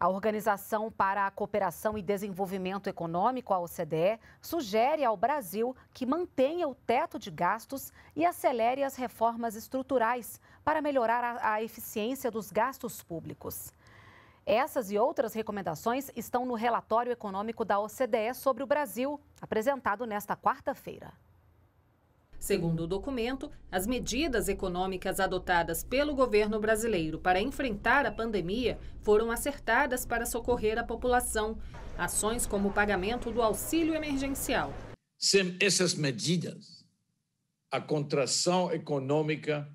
A Organização para a Cooperação e Desenvolvimento Econômico, a OCDE, sugere ao Brasil que mantenha o teto de gastos e acelere as reformas estruturais para melhorar a, eficiência dos gastos públicos. Essas e outras recomendações estão no relatório econômico da OCDE sobre o Brasil, apresentado nesta quarta-feira. Segundo o documento, as medidas econômicas adotadas pelo governo brasileiro para enfrentar a pandemia foram acertadas para socorrer a população, ações como o pagamento do auxílio emergencial. Sem essas medidas, a contração econômica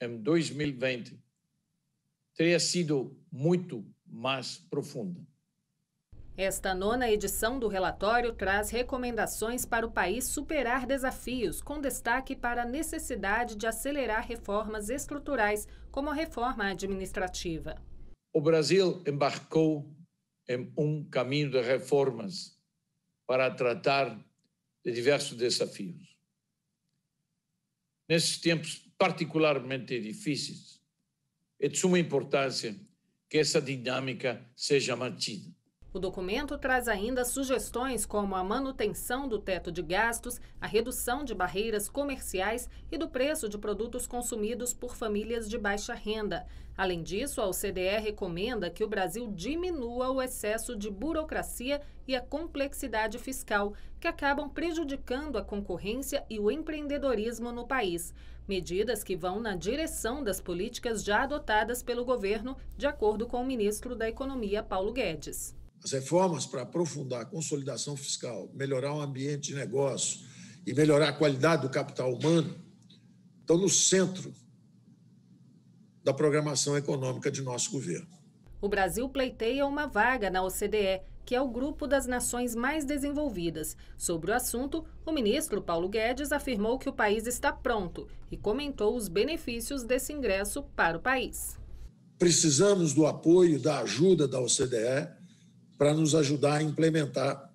em 2020 teria sido muito mais profunda. Esta nona edição do relatório traz recomendações para o país superar desafios, com destaque para a necessidade de acelerar reformas estruturais, como a reforma administrativa. O Brasil embarcou em um caminho de reformas para tratar de diversos desafios. Nesses tempos particularmente difíceis, é de suma importância que essa dinâmica seja mantida o documento traz ainda sugestões como a manutenção do teto de gastos, a redução de barreiras comerciais e do preço de produtos consumidos por famílias de baixa renda. Além disso, a OCDE recomenda que o Brasil diminua o excesso de burocracia e a complexidade fiscal, que acabam prejudicando a concorrência e o empreendedorismo no país. Medidas que vão na direção das políticas já adotadas pelo governo, de acordo com o ministro da Economia, Paulo Guedes. As reformas para aprofundar a consolidação fiscal, melhorar o ambiente de negócio e melhorar a qualidade do capital humano estão no centro da programação econômica de nosso governo. O Brasil pleiteia uma vaga na OCDE, que é o grupo das nações mais desenvolvidas. Sobre o assunto, o ministro Paulo Guedes afirmou que o país está pronto e comentou os benefícios desse ingresso para o país. Precisamos do apoio, da ajuda da OCDE para nos ajudar a implementar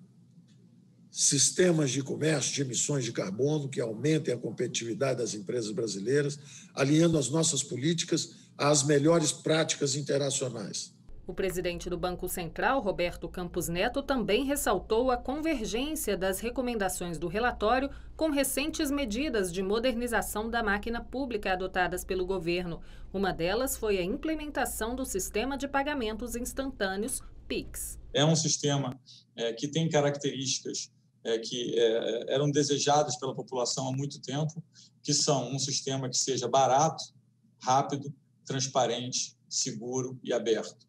sistemas de comércio de emissões de carbono que aumentem a competitividade das empresas brasileiras, alinhando as nossas políticas às melhores práticas internacionais. O presidente do Banco Central, Roberto Campos Neto, também ressaltou a convergência das recomendações do relatório com recentes medidas de modernização da máquina pública adotadas pelo governo. Uma delas foi a implementação do sistema de pagamentos instantâneos PIX? É um sistema é, que tem características é, que é, eram desejadas pela população há muito tempo, que são um sistema que seja barato, rápido, transparente, seguro e aberto.